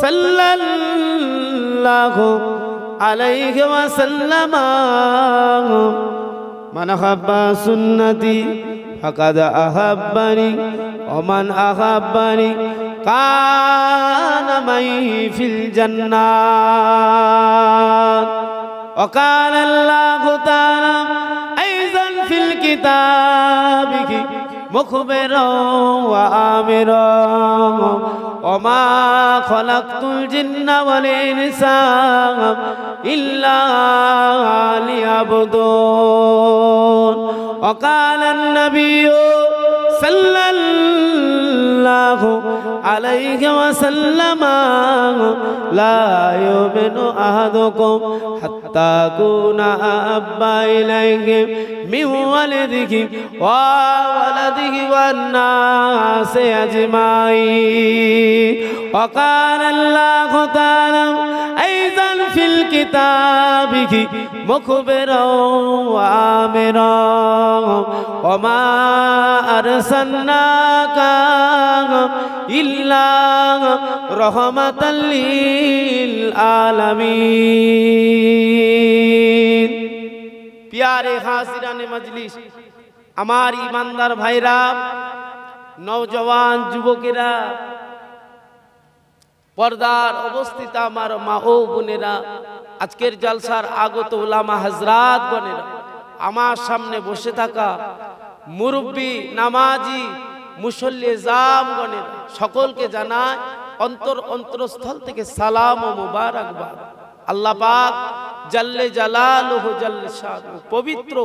صلى الله عليه وسلم من حب سنتي فقد أحبني ومن أحبني كان معي في الجنة وقال الله تعالى أيضا في الكتاب مخبر وآمرا وما خلقت الجن والإنس إلا ليعبدون وقال النبي صلى الله الله عليه وسلم لا يؤمن أحدكم حتى أكون أحب إليه من ولده وولده والناس أجمعين وقال الله تعالى أيضا feel কিতাবিহি মুখবেরাও আমের ওমা আরসান্নাকা ইল্লা রহমাতাল লিল আলামিন প্যারে হাজিরানে মজলিস আমার ইমানদার ভাইরা নওজওয়ান যুবকেরা পর্দার অবস্থিত আমার মা ও বোনেরা আজকের জলসার আগত ওলামা হাজরাত বোনেরা আমার সামনে বসে থাকা মুরব্বী নামাজি মুসল্লি জাম বনের সকলকে জানায় অন্তর অন্তরস্থল থেকে সালাম ও মুবারকবাদ আল্লাহ পাক জাল্লে জালাল ও জাল্লে শাহ পবিত্র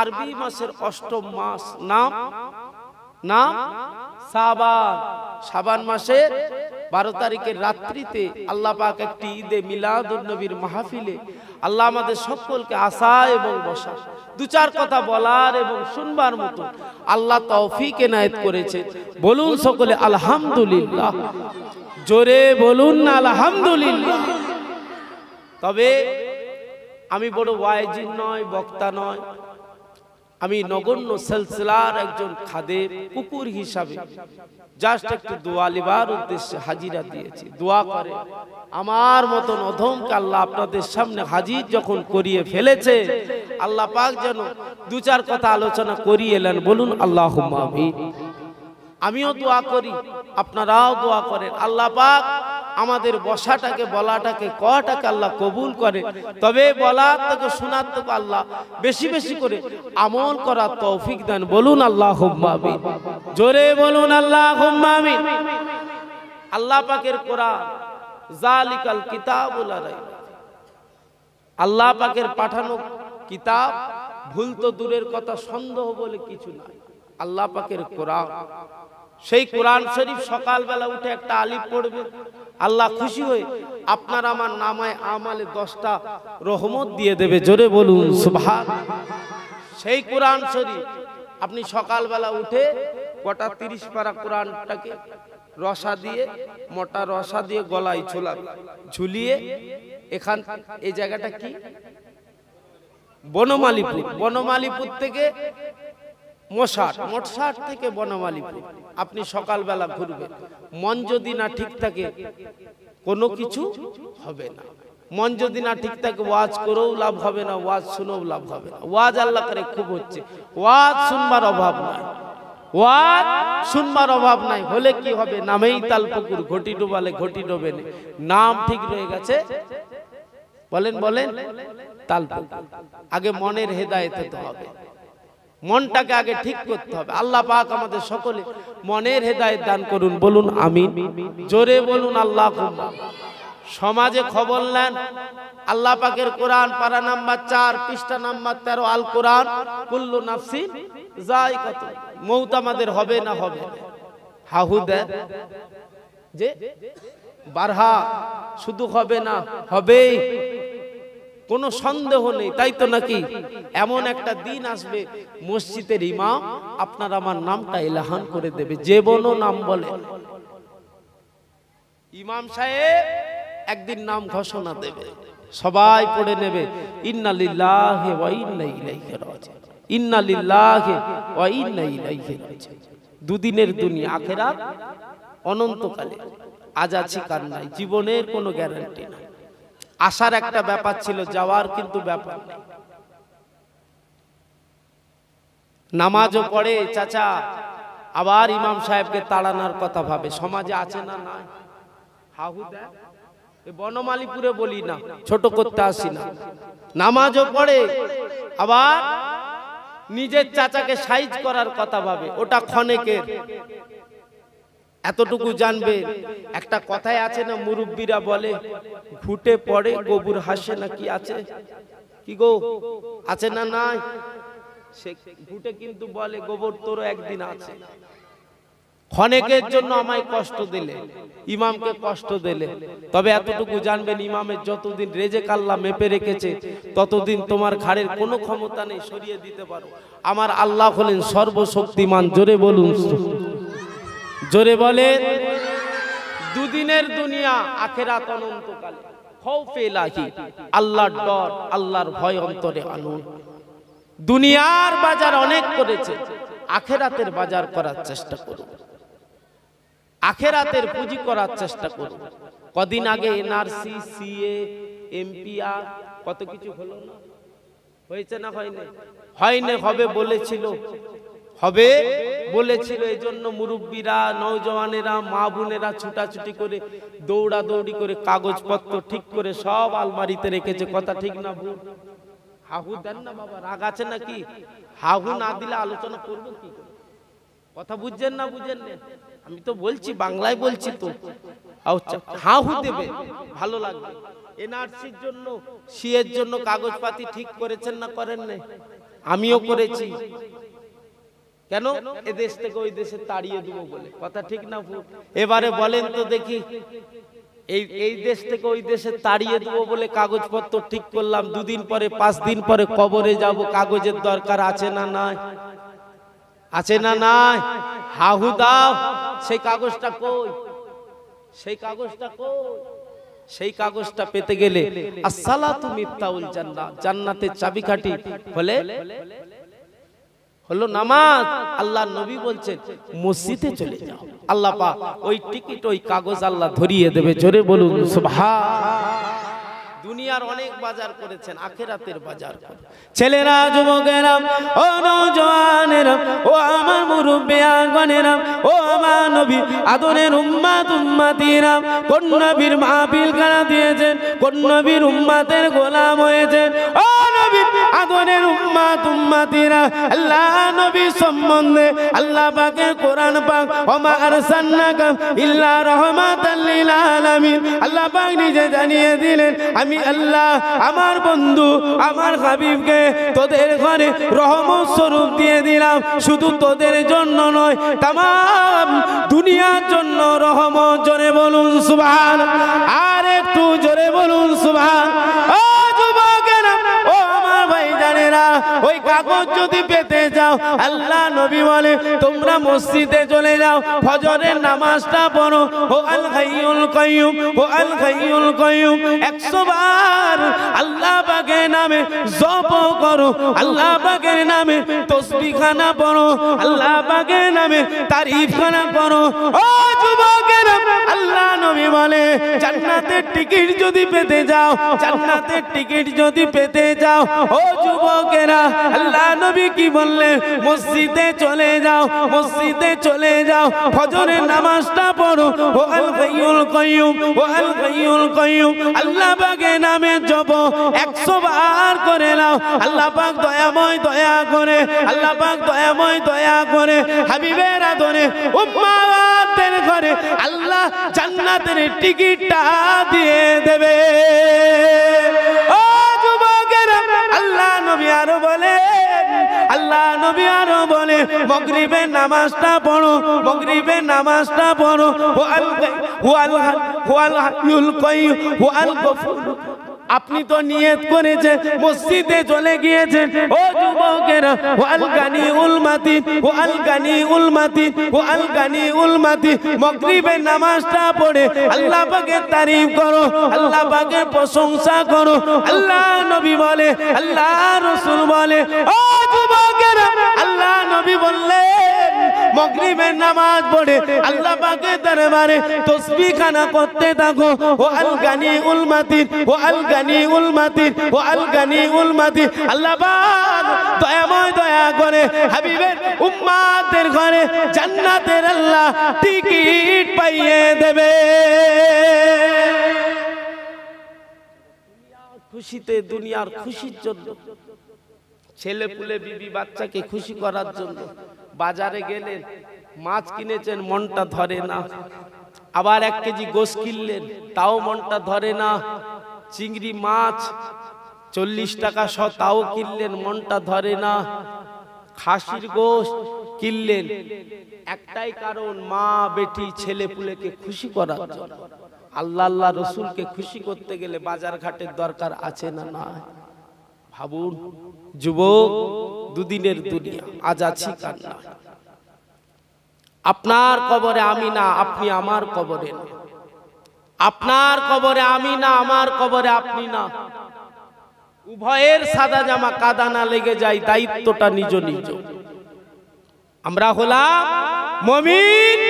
আরবি মাসের অষ্টম মাস নাম নাম সাবান সাবান মাসের বারো তারিখের রাত্রিতে আল্লাহ পাক একটি ঈদে মিলাদুলনবীর মাহফিলে আল্লাহ আমাদের সকলকে আসা এবং বসা দু চার কথা বলার এবং শুনবার মতো আল্লাহ তৌফিক এনায়েত করেছে বলুন সকলে আলহামদুলিল্লাহ জোরে বলুন না আলহামদুলিল্লাহ তবে আমি বড় ওয়াইজিন নয় বক্তা নয় আমি নগণ্য সেলসেলার একজন খাদের কুকুর হিসাবে জাস্ট একটু দোয়া লিবার উদ্দেশ্যে হাজিরা দিয়েছি দোয়া করে আমার মতন অধমকে আল্লাহ আপনাদের সামনে হাজির যখন করিয়ে ফেলেছে আল্লাহ পাক যেন দু চার কথা আলোচনা করিয়ে এলেন বলুন আল্লাহ আমি আমিও দোয়া করি আপনারাও দোয়া করেন আল্লাহ পাক আমাদের বসাটাকে বলাটাকে কটাকে আল্লাহ কবুল করে তবে বলা তাকে শোনার তো আল্লাহ বেশি বেশি করে আমল করার তৌফিক দেন বলুন আল্লাহ হুম্মামিন জোরে বলুন আল্লাহ হুম্মামিন আল্লাহ পাকের কোরআন জালিকাল কিতাবুল আল্লাহ পাকের পাঠানো কিতাব ভুল তো দূরের কথা সন্দেহ বলে কিছু নাই আল্লাহ পাকের কোরআন সেই কোরআন শরীফ সকালবেলা উঠে একটা আলিফ পড়বে আল্লাহ খুশি হয়ে আপনার আমার নামায় আমালে দশটা রহমত দিয়ে দেবে জোরে বলুন সেই কোরআন শরীফ আপনি সকালবেলা উঠে গোটা তিরিশ পারা কোরআনটাকে রসা দিয়ে মোটা রসা দিয়ে গলায় ছোলা ঝুলিয়ে এখান এই জায়গাটা কি বনমালিপুর বনমালিপুর থেকে মশার মশার থেকে বনমালিপুর আপনি সকালবেলা ঘুরবেন মন যদি না ঠিক থাকে কোনো কিছু হবে না মন যদি না ঠিক থাকে ওয়াজ করেও লাভ হবে না ওয়াজ শুনেও লাভ হবে না ওয়াজ আল্লাহ করে খুব হচ্ছে ওয়াজ শুনবার অভাব নাই ওয়াজ শুনবার অভাব নাই হলে কি হবে নামেই তাল পুকুর ঘটি ডোবালে ঘটি ডোবে নাম ঠিক রয়ে গেছে বলেন বলেন তাল আগে মনের হেদায়ত হতে হবে মনটাকে আগে ঠিক করতে হবে আল্লাহ পাক আমাদের সকলে মনের হেদায়ত দান করুন বলুন আমি জোরে বলুন আল্লাহ সমাজে খবর নেন আল্লাহ পাকের কোরআন পারা নাম্বার চার পৃষ্ঠা নাম্বার তেরো আল কোরআন কুল্লু নাফসি যাই কত মৌত আমাদের হবে না হবে হাহু দেন যে বারহা শুধু হবে না হবেই কোনো সন্দেহ নেই তাই তো নাকি এমন একটা দিন আসবে মসজিদের ইমাম আপনার আমার নামটা এলাহান করে দেবে যে বনো নাম বলে ইমাম সাহেব একদিন নাম ঘোষণা দেবে সবাই পড়ে নেবে দুদিনের দুনিয়া আখেরাত অনন্তকালে আজ আছি কার নাই জীবনের কোনো গ্যারান্টি নাই আসার একটা ব্যাপার ছিল যাওয়ার কিন্তু ব্যাপার নামাজও পড়ে চাচা আবার ইমাম সাহেবকে তাড়ানোর কথা ভাবে সমাজে আছে না নাই বনমালীপুরে বলি না ছোট করতে আসি না নামাজও পড়ে আবার নিজের চাচাকে সাইজ করার কথা ভাবে ওটা ক্ষণেকের এতটুকু জানবে একটা কথায় আছে না মুরব্বীরা বলে ঘুটে পড়ে গোবর হাসে না কি আছে কি গো আছে না নাই সে ঘুটে কিন্তু বলে গোবর তোরও একদিন আছে ক্ষণেকের জন্য আমায় কষ্ট দিলে ইমামকে কষ্ট দিলে তবে এতটুকু জানবেন ইমামের যতদিন রেজে কাল্লা মেপে রেখেছে ততদিন তোমার ঘাড়ের কোনো ক্ষমতা নেই সরিয়ে দিতে পারো আমার আল্লাহ হলেন সর্বশক্তিমান জোরে বলুন জোরে বলে দুদিনের দুনিয়া আখেরাত অনন্তকালে আল্লাহর ডর আল্লাহর ভয় অন্তরে আনুন দুনিয়ার বাজার অনেক করেছে আখেরাতের বাজার করার চেষ্টা করুন আখেরাতের পুঁজি করার চেষ্টা করুন কদিন আগে এনআরসি সিএ এমপিআর কত কিছু হলো না হয়েছে না হয়নি হয়নি হবে বলেছিল হবে বলেছিল এই জন্য মুরব্বীরা নৌজওয়ানেরা মা বোনেরা ছুটাছুটি করে দৌড়াদৌড়ি করে কাগজপত্র ঠিক করে সব আলমারিতে রেখেছে কথা ঠিক না ভুল হাহু দেন না বাবা রাগ আছে নাকি হাহু না দিলে আলোচনা করবো কি কথা বুঝছেন না বুঝেন আমি তো বলছি বাংলায় বলছি তো হাহু দেবে ভালো লাগবে এনআরসির জন্য সিএর জন্য কাগজপাতি ঠিক করেছেন না করেন না আমিও করেছি কেন এ দেশ থেকে ওই দেশে তাড়িয়ে দেবো বলে কথা ঠিক না এবারে বলেন তো দেখি এই এই দেশ থেকে ওই দেশে তাড়িয়ে দেবো বলে কাগজপত্র ঠিক করলাম দুদিন পরে পাঁচ দিন পরে কবরে যাব কাগজের দরকার আছে না নাই আছে না নাই হাহু দাও সেই কাগজটা কই সেই কাগজটা কই সেই কাগজটা পেতে গেলে আসসালাতু মিফতাউল জান্নাত জান্নাতের চাবিকাঠি হলে হলো নামাজ আল্লাহ নবী বলছেন মসজিদে চলে যাও আল্লাহ পা ওই টিকিট ওই কাগজ আল্লাহ ধরিয়ে দেবে জোরে বলুন সুবহান দুনিয়ার অনেক বাজার করেছেন আখেরাতের বাজার ছেলেরা যুবকেরা ও নৌজওয়ানেরা ও আমার মুরব্বিয়া গণেরাম ও আমার নবী আদরের উম্মা তুম্মাতিরাম কোন নবীর মাহফিল কারা দিয়েছেন কোন নবীর উম্মাতের গোলাম হয়েছেন ও নবী আদরের উম্মা তুম্মাতিরা আল্লাহ নবী সম্বন্ধে আল্লাহ পাকে কোরআন পাক ও ওমা আরসান্নাকা ইল্লা রহমাতাল লিল আলামিন আল্লাহ পাক নিজে জানিয়ে দিলেন আমি আমি আল্লাহ আমার বন্ধু আমার হাবিবকে তোদের ঘরে রহমত স্বরূপ দিয়ে দিলাম শুধু তোদের জন্য নয় তাম দুনিয়ার জন্য রহমত জোরে বলুন সুভান আর একটু জোরে বলুন সুবাহ না ওই কাগজ যদি পেতে যাও আল্লাহ নবী বলে তোমরা মসজিদে চলে যাও ফজরের নামাজটা পড়ো ও আল হাইউল কয়ুম ও আল হাইউল কয়ুম একশো বার আল্লাহ পাকের নামে জপ করো আল্লাহ পাকের নামে খানা পড়ো আল্লাহ পাকের নামে তারিফ খানা পড়ো ও নবী বলে জান্নাতের টিকিট যদি পেতে যাও জান্নাতের টিকিট যদি পেতে যাও ও যুবকেরা আল্লাহ নবী কি বললেন মসজিদে চলে যাও মসজিদে চলে যাও ফজরের নামাজটা পড়ো ও আল কাইয়ুল কাইয়ুম ও আল কাইয়ুল কাইয়ুম আল্লাহ পাকের নামে জপ 100 বার করে নাও আল্লাহ পাক দয়াময় দয়া করে আল্লাহ পাক দয়াময় দয়া করে হাবিবের আদরে উম্মাহ ঘরে আল্লাহ জান্নাতের টিকিটটা দিয়ে দেবে ও যুবকের আল্লাহ নবী আরো বলে আল্লাহ নবী আরো বলে মগরিবের নামাজটা পড়ো মগরিবের নামাজটা পড়ো হুয়াল হুয়াল হুয়াল হুয়াল কই হুয়াল গফুর আপনি তো নিয়ত করেছেন মসজিদে চলে গিয়েছেন ও যুবকেরা ও আলগানি উলমাতি ও আলগানি উলমাতি ও আলগানি উলমাতি মগরিবের নামাজটা পড়ে আল্লাহ পাকের তারিফ করো আল্লাহ পাকের প্রশংসা করো আল্লাহ নবী বলে আল্লাহ রসুল বলে ও যুবকেরা আল্লাহ নবী বললেন মগরিবের নামাজ পড়ে আল্লাহ পাকের দরবারে করতে থাকো ও উল মাতিন ও উল মাতিন ও উল আল্লাহ পাক দয়াময় দয়া করে হাবিবের উম্মাদের ঘরে জান্নাতের আল্লাহ টিকিট পাইয়ে দেবে খুশিতে দুনিয়ার খুশির জন্য ছেলে পুলে বিবি বাচ্চাকে খুশি করার জন্য বাজারে গেলেন মাছ কিনেছেন মনটা ধরে না আবার এক কেজি গোস কিনলেন তাও মনটা ধরে না চিংড়ি মাছ চল্লিশ টাকা স তাও কিনলেন মনটা ধরে না খাসির গোস কিনলেন একটাই কারণ মা বেটি ছেলে পুলেকে খুশি করার জন্য আল্লাহ আল্লাহ রসুলকে খুশি করতে গেলে বাজার ঘাটের দরকার আছে না না ভাবুন যুবক দুদিনের দুনিয়া আজ আছি কান্না আপনার কবরে আমি না আপনি আমার কবরে আপনার কবরে আমি না আমার কবরে আপনি না উভয়ের সাদা জামা কাদা না লেগে যায় দায়িত্বটা নিজ নিজ আমরা হলাম মমিন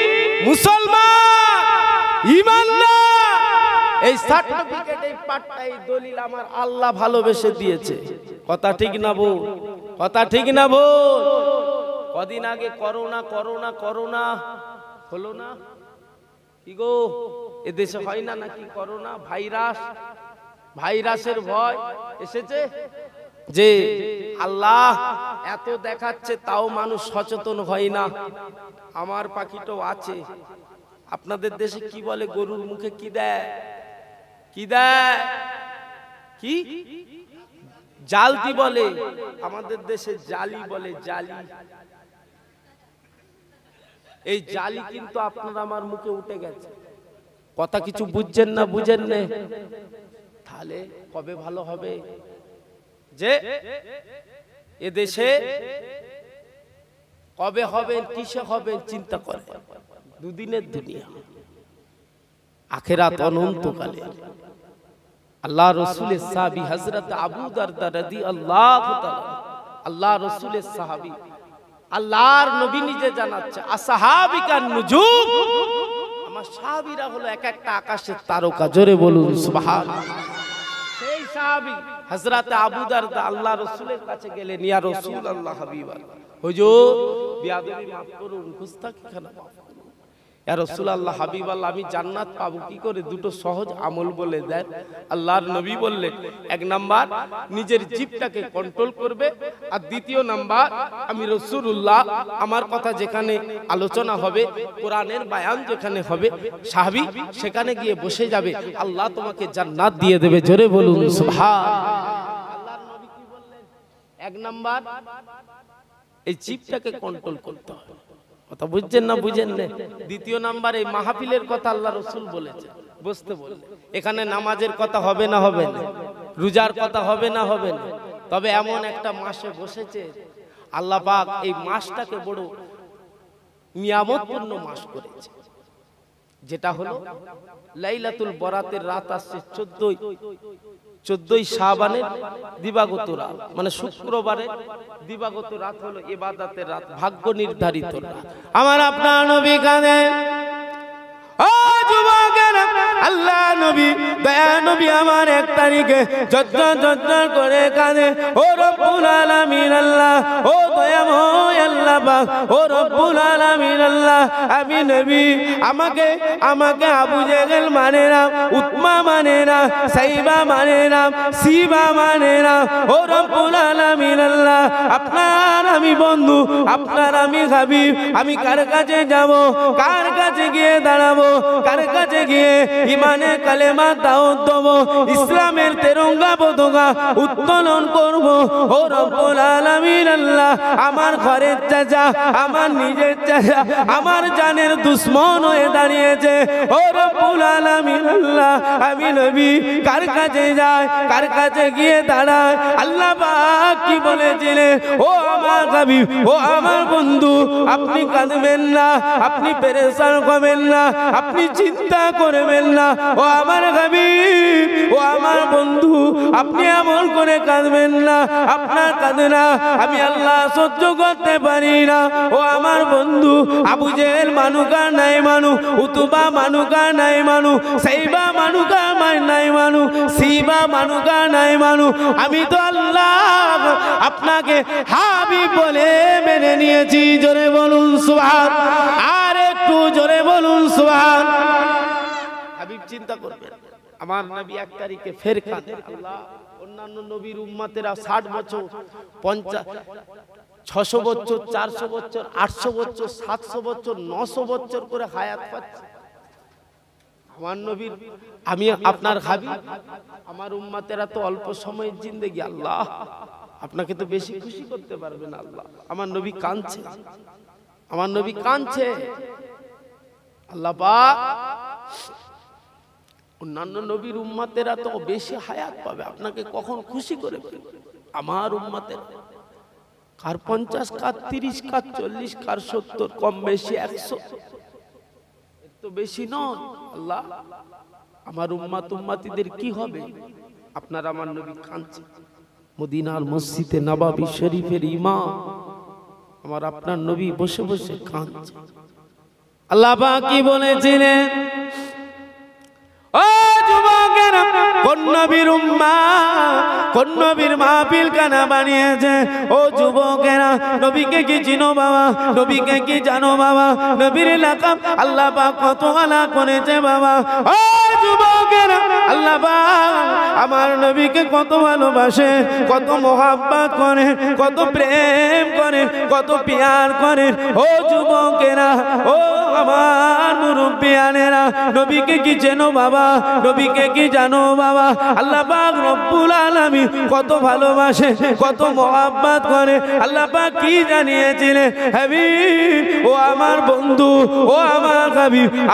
মুসলমান এই সার্টিফিকেট এই পাটটা এই দলিল আমার আল্লাহ ভালোবেসে দিয়েছে কথা ঠিক না বউ কথা ঠিক না বউ কদিন আগে করোনা করোনা করোনা হলো না কি গো এদেশে হয় না নাকি করোনা ভাইরাস ভাইরাসের ভয় এসেছে যে আল্লাহ এত দেখাচ্ছে তাও মানুষ সচেতন হয় না আমার পাখিটাও আছে আপনাদের দেশে কি বলে গরুর মুখে কি দেয় কি দেয় কি জালতি বলে আমাদের দেশে জালি বলে জালি এই জালি কিন্তু আপনার আমার মুখে উঠে গেছে কথা কিছু বুঝছেন না বুঝেন না তাহলে কবে ভালো হবে যে এদেশে কবে হবে কিসে হবে চিন্তা করে দুদিনের দুনিয়া আখেরাত অনন্তকালে আল্লাহ রসুলের সাহাবি হজরত আবু দারদা আল্লাহ আল্লাহ রসুলের সাহাবি আল্লাহর নবী নিজে জানাচ্ছে আসাহাবিকার নুজুম আমার সাহাবিরা হলো এক একটা আকাশের তারকা জোরে বলুন সুবহান সেই সাহাবি আবু দারদা আল্লাহ রসুলের কাছে আল্লাহ হাবিব হুজুর করুন খানা রসুল্লাহ হাবিব আল্লাহ আমি জান্নাত পাবো কি করে দুটো সহজ আমল বলে দেন আল্লাহর নবী বললে এক নাম্বার নিজের জীবটাকে কন্ট্রোল করবে আর দ্বিতীয় নাম্বার আমি রসুল্লাহ আমার কথা যেখানে আলোচনা হবে কোরআনের বায়ান যেখানে হবে সাহাবি সেখানে গিয়ে বসে যাবে আল্লাহ তোমাকে জান্নাত দিয়ে দেবে জোরে বলুন এক নাম্বার এই জীবটাকে কন্ট্রোল করতে হবে কথা বুঝছেন না বুঝেন দ্বিতীয় নাম্বার এই মাহফিলের কথা আল্লাহ রসুল বলেছে বুঝতে বল এখানে নামাজের কথা হবে না হবে না রোজার কথা হবে না হবে না তবে এমন একটা মাসে বসেছে আল্লাহ পাক এই মাসটাকে বড় নিয়ামতপূর্ণ মাস করেছে যেটা হলো লাইলাতুল বরাতের রাত আসছে চোদ্দই চোদ্দই শাহবানের দিবাগত রাত মানে শুক্রবারে দিবাগত রাত হলো এবাদাতের রাত ভাগ্য নির্ধারিত আমার আপনার আল্লাহ নবী দয়া নবী আমার এক তারিখে যত্ন যত্ন করে কাঁদে ও রব্বুল আলামিন আল্লাহ ও দয়া মহান আল্লাহ পাক ও রব্বুল আলামিন আল্লাহ আমি নবী আমাকে আমাকে আবু জেগেল মানে না উতমা মানে না সাইবা মানে না সিবা মানে না ও রব্বুল আলামিন আল্লাহ আপনার আমি বন্ধু আপনার আমি হাবিব আমি কার কাছে যাব কার কাছে গিয়ে দাঁড়াবো কার কাছে গিয়ে ইমানে কালেমা দাও দেবো ইসলামের তেরঙ্গা পতাকা উত্তোলন করব ও রব্বুল আলামিন আল্লাহ আমার ঘরের চাচা আমার নিজের চাচা আমার জানের দুশ্মন হয়ে দাঁড়িয়েছে ও রব্বুল আলামিন আল্লাহ আমি নবী কার কাছে যাই কার কাছে গিয়ে দাঁড়াই আল্লাহ পাক কি বলেছিলেন ও আমার কবি ও আমার বন্ধু আপনি কাঁদবেন না আপনি পেরেশান করবেন না আপনি চিন্তা করবেন না ও আমার কবি ও আমার বন্ধু আপনি এমন করে কাঁদবেন না আপনার কাঁদে না আমি আল্লাহ সহ্য করতে পারি না ও আমার বন্ধু আবু জেহেল মানুকা নাই মানু উতুবা মানুকা নাই মানু সেইবা মানুকা নাই মানু সিবা মানুকা নাই মানু আমি তো আল্লাহ আপনাকে হাবি বলে মেনে নিয়েছি জোরে বলুন সুহান আর একটু জোরে বলুন সুহান হাবিব চিন্তা করবেন আমার নবী এক তারিখে ফের খান আল্লাহ অন্যান্য নবীর উম্মাতেরা ষাট বছর পঞ্চাশ ছশো বছর চারশো বছর আটশো বছর সাতশো বছর নশো বছর করে হায়াত পাচ্ছে আমার নবীর আমি আপনার হাবি আমার উম্মাতেরা তো অল্প সময়ের জিন্দেগি আল্লাহ আপনাকে তো বেশি খুশি করতে পারবেন আল্লাহ আমার নবী কাঁদছে আমার নবী কাঁদছে আল্লাহ বা অন্যান্য নবীর উম্মাতেরা তো বেশি হায়াত পাবে আপনাকে কখন খুশি করে আমার উম্মাতের কার পঞ্চাশ কার তিরিশ কার চল্লিশ কার সত্তর কম বেশি একশো তো বেশি ন আল্লাহ আমার উম্মাত উম্মাতিদের কি হবে আপনার আমার নবী কাঁদছে মদিনার মসজিদে নবাবি শরীফের ইমাম আমার আপনার নবী বসে বসে কাঁদছে আল্লাহ কি বলেছিলেন বানিয়েছে ও যুবকেরা কি চিনো বাবা কি জানো বাবা নবীর আল্লাহ কত আলা বাবা আল্লাহ আমার নবীকে কত ভালোবাসে কত মহাব্বা করে কত প্রেম করে কত পিয়ার করে ও যুবকেরা ও আমার নবীকে কি বাবা নবীকে কি জানো বাবা আল্লাহ পাক রব্বুল কত ভালোবাসে কত করে আল্লাহ পাক কি জানিয়েছিলেন ও আমার বন্ধু ও আমার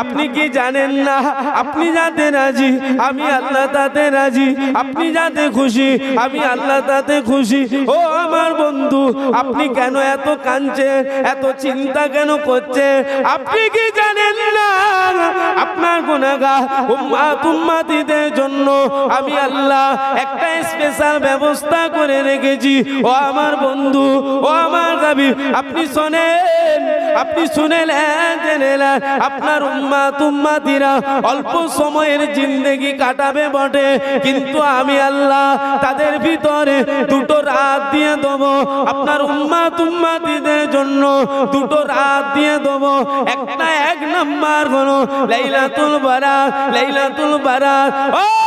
আপনি কি জানেন না আপনি যাতে রাজি আমি আল্লাহ তাতে রাজি আপনি যাতে খুশি আমি আল্লাহ তাতে খুশি ও আমার বন্ধু আপনি কেন এত কাঁদছেন এত চিন্তা কেন করছেন আপনি কি জানেন না আপনার গুনাগা উম্মা উম্মাতিদের জন্য আমি আল্লাহ একটা স্পেশাল ব্যবস্থা করে রেখেছি ও আমার বন্ধু ও আমার দাবি আপনি শোনেন আপনি শুনেলেন জেনেলেন আপনার উম্মা তুম্মা দিরা অল্প সময়ের জিন্দেগি কাটাবে বটে কিন্তু আমি আল্লাহ তাদের ভিতরে দুটো রাত দিয়ে দেব আপনার উম্মা তুম্মা দিদের জন্য দুটো রাত দিয়ে দেব একটা এক নাম্বার হলো লাইলাতুল বারাত লাইলাতুল বারাত ও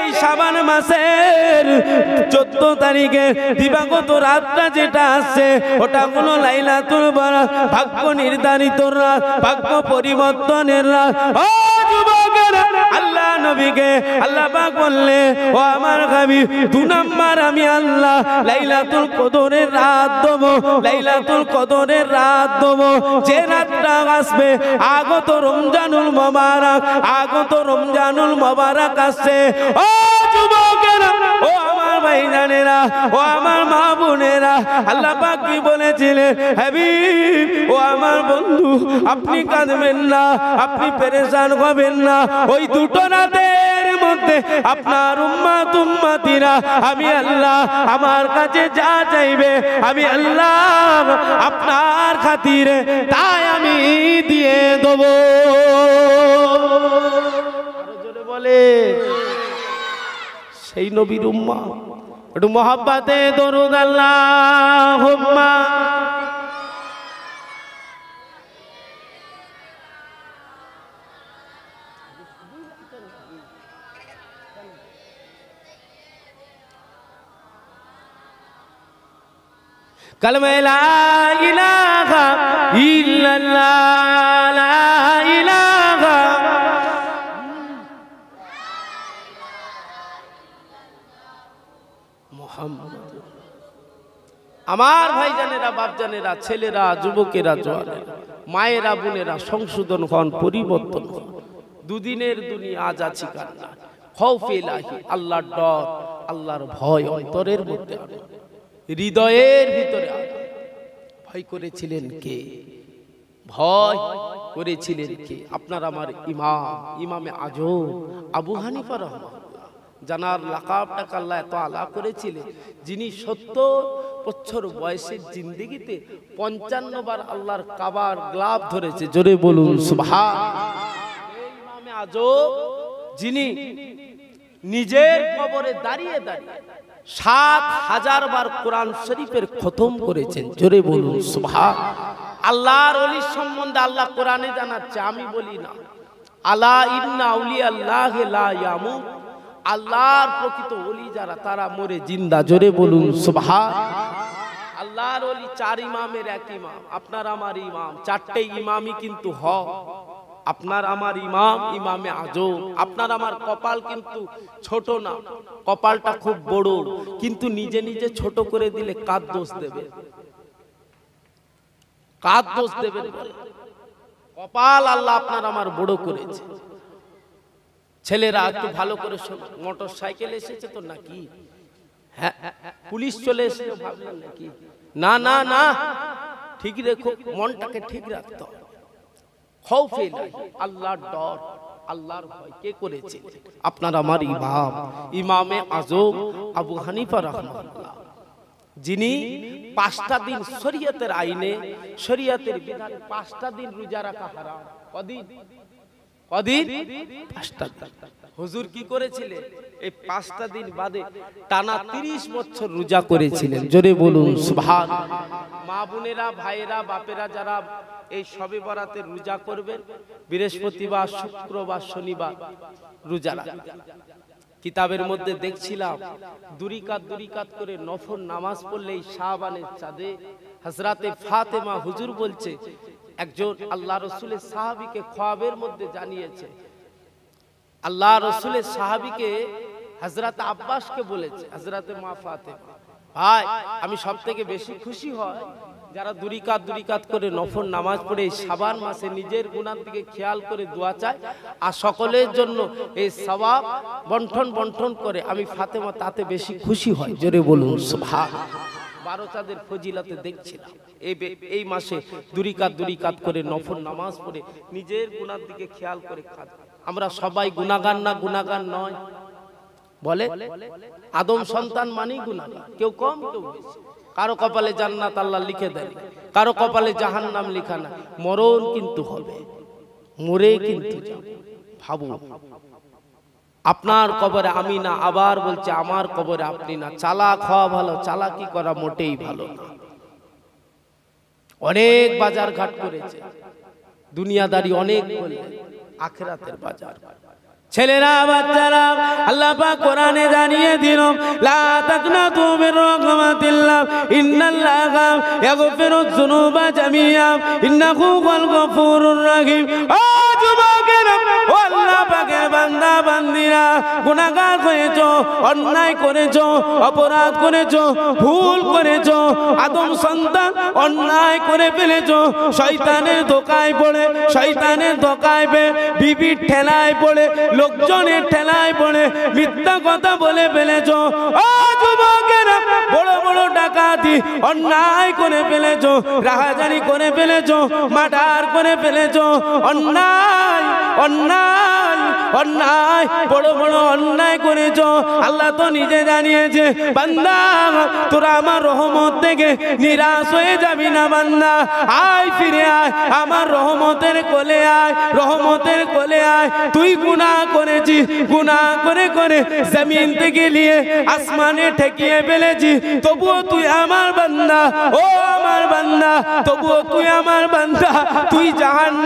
এই সাবান মাসের চোদ্দ তারিখে দিবাগত রাতটা যেটা আসছে ওটা কোনো লাইলাতুল বরাত ভাগ্য নির্ধারিত রাত ভাগ্য পরিবর্তনের রাত ও যুবক নবীকে আল্লাহ পাক বললে ও আমার গাবি দু নাম্বার আমি আল্লাহ লাইলাতুল কদরের রাত দেব লাইলাতুল কদরের রাত দেবো যে রাতটা আসবে আগত রমজানুল মোবারক আগত রমজানুল মোবারক আসছে ও যুবক ও আমার মা বোনেরা আল্লাহ বলেছিলেন ও আমার বন্ধু আপনি কাঁদবেন না আপনি পেরেশান হবেন না ওই দুটো আপনার উম্মা আমি আল্লাহ আমার কাছে যা চাইবে আমি আল্লাহ আপনার খাতিরে তাই আমি দিয়ে দেব বলে সেই নবীর উম্মা একটু মহাব্বাতে দরুদ আল্লাহ কালমেলা ইলাহা ইল্লাল্লাহ আমার ভাইজানেরা জানেরা ছেলেরা যুবকেরা জোয়ানেরা মায়েরা বোনেরা সংশোধন হন পরিবর্তন হন দুদিনের দুনিয়া আজ আছি কান্না খৌফেলাহি আল্লাহর ডর আল্লাহর ভয় অন্তরের মধ্যে হৃদয়ের ভিতরে ভয় করেছিলেন কে ভয় করেছিলেন কে আপনার আমার ইমাম ইমামে আজও আবু হানিফা রহমান জানার লাকাবটাকে আল্লাহ এত আলা করেছিলেন যিনি সত্য বছর বয়সের জিন্দিগিতে পঞ্চান্ন বার আল্লাহর কাবার গ্লাভ ধরেছে জোরে বলুন সুভা যিনি নিজের কবরে দাঁড়িয়ে দাঁড়িয়ে সাত হাজার বার কোরআন শরীফের খতম করেছেন জোরে বলুন সুভা আল্লাহর অলির সম্বন্ধে আল্লাহ কোরআনে জানাচ্ছে আমি বলি না আলা ইন্না উলি আল্লাহ লা ইয়ামুত আল্লাহর প্রকৃত অলি যারা তারা মরে জিন্দা জোরে বলুন সোভা আল্লাহর অলি চার ইমামের এক ইমাম আপনার আমার ইমাম চারটে ইমামই কিন্তু হ আপনার আমার ইমাম ইমামে আজম আপনার আমার কপাল কিন্তু ছোট না কপালটা খুব বড় কিন্তু নিজে নিজে ছোট করে দিলে কাদ দোষ দেবে কাদ দোষ দেবে কপাল আল্লাহ আপনার আমার বড় করেছে ছেলেরা একটু ভালো করে মোটর সাইকেল এসেছে তো নাকি হ্যাঁ, পুলিশ চলে এসে নাকি না না না ঠিক রেখো মনটাকে ঠিক রাখতো আল্লাহর ডর আল্লাহর ভয় কে করেছে আপনার আমার ইমাম ইমামে আজম আবু হানিফা যিনি পাঁচটা দিন শরীয়তের আইনে শরীয়তের বিধানে পাঁচটা দিন রোজা রাখা হারাম কদিন কদিন হুজুর কি করেছিলেন এই পাঁচটা দিন বাদে টানা তিরিশ বছর রোজা করেছিলেন জোরে বলুন মা বোনেরা ভাইয়েরা বাপেরা যারা এই সবে বরাতে রোজা করবেন বৃহস্পতিবার শুক্রবার শনিবার রোজা কিতাবের মধ্যে দেখছিলাম দুরিকাত দুরিকাত করে নফর নামাজ পড়লে এই শাহবানের চাঁদে হাজরাতে ফাতেমা হুজুর বলছে একজন আল্লাহ রসুলের সাহাবিকে খোয়াবের মধ্যে জানিয়েছে আল্লাহ রসুল সাহাবিকে হাজরাত আব্বাসকে বলেছে হাজরাতে মা ফাতে ভাই আমি সব থেকে বেশি খুশি হয় যারা দুরিকাত দুরিকাত করে নফর নামাজ পড়ে এই সাবান মাসে নিজের গুণার দিকে খেয়াল করে দোয়া চায় আর সকলের জন্য এই সবাব বন্ঠন বন্ঠন করে আমি ফাতেমা তাতে বেশি খুশি হয় জোরে বলুন ভা বারো চাঁদের ফজিলাতে দেখছিলাম এই দুরি মাসে দুরিকাত দুরিকাত করে নফর নামাজ পড়ে নিজের গুনার দিকে খেয়াল করে খাদ আমরা সবাই গুনাগান না গুনাগান নয় বলে আদম সন্তান মানেই গুনা কেউ কম কেউ কারো কপালে জান্নাত আল্লাহ লিখে দেয় কারো কপালে জাহান নাম লিখা না মরণ কিন্তু হবে মরে কিন্তু ভাবুন আপনার কবরে আমি না আবার বলছে আমার কবরে আপনি না চালা খাওয়া ভালো চালাকি করা মোটেই ভালো অনেক বাজার ঘাট করেছে দুনিয়াদারি অনেক করলেন আখেরাতের বাজার ছেলেরা বাচ্চারা আল্লাহ পাক কোরআনে জানিয়ে দিল লা তাকনাতু মির রাহমাতিল্লাহ ইন্নাল্লাহা ইয়াগফিরুয যুনুবা জামিয়া ইন্নাহু ওয়াল গফুরুর রাহিম ও বান্দা বান্দিরা গুণাগার হয়েছ অন্যায় করেছ অপরাধ করেছ ভুল করেছ আদম সন্তান অন্যায় করে ফেলেছ শয়তানের দোকায় পড়ে শয়তানের দোকায় পে বিবির ঠেলায় পড়ে লোকজনের ঠেলায় পড়ে মিথ্যা কথা বলে ফেলেছ ও যুবকেরা বড় বড় দি অন্যায় করে ফেলেছ রাহাজারি করে ফেলেছ মার্ডার করে ফেলেছ অন্যায় অন্যায় অন্যায় বড় বড় অন্যায় করেছ আল্লাহ তো নিজে জানিয়েছে বান্দা তোরা আমার রহমত থেকে নিরাশ হয়ে যাবি না বান্দা আয় ফিরে আয় আমার রহমতের কোলে আয় রহমতের কোলে আয় তুই গুণা করেছিস গুণা করে করে জমিন থেকে নিয়ে আসমানে ঠেকিয়ে ফেলেছি তবুও তুই আমার বান্দা ও আমার বান্দা তবুও তুই আমার বান্দা তুই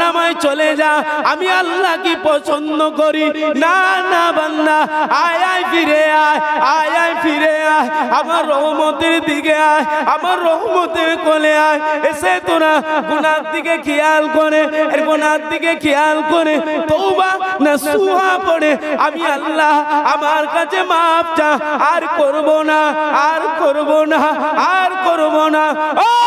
নামায় চলে যা আমি আল্লাহ কি পছন্দ করি করি না না বান্না আয় আয় ফিরে আয় আয় আয় ফিরে আয় আমার রহমতের দিকে আয় আমার রহমতের কোলে আয় এসে তোরা গুনার দিকে খেয়াল করে এর গুনার দিকে খেয়াল করে তৌবা না সুহা পড়ে আমি আল্লাহ আমার কাছে মাপ চা আর করব না আর করব না আর করব না ও